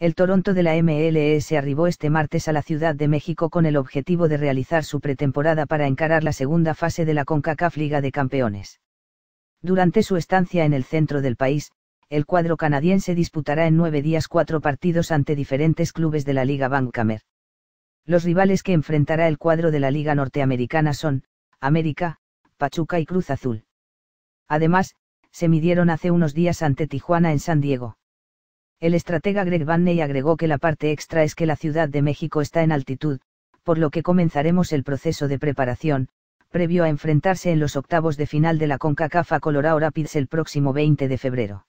El Toronto de la MLS arribó este martes a la Ciudad de México con el objetivo de realizar su pretemporada para encarar la segunda fase de la CONCACAF Liga de Campeones. Durante su estancia en el centro del país, el cuadro canadiense disputará en nueve días cuatro partidos ante diferentes clubes de la Liga Bancamer. Los rivales que enfrentará el cuadro de la Liga Norteamericana son, América, Pachuca y Cruz Azul. Además, se midieron hace unos días ante Tijuana en San Diego. El estratega Greg Vanney agregó que la parte extra es que la Ciudad de México está en altitud, por lo que comenzaremos el proceso de preparación, previo a enfrentarse en los octavos de final de la CONCACAF a Colorado Rapids el próximo 20 de febrero.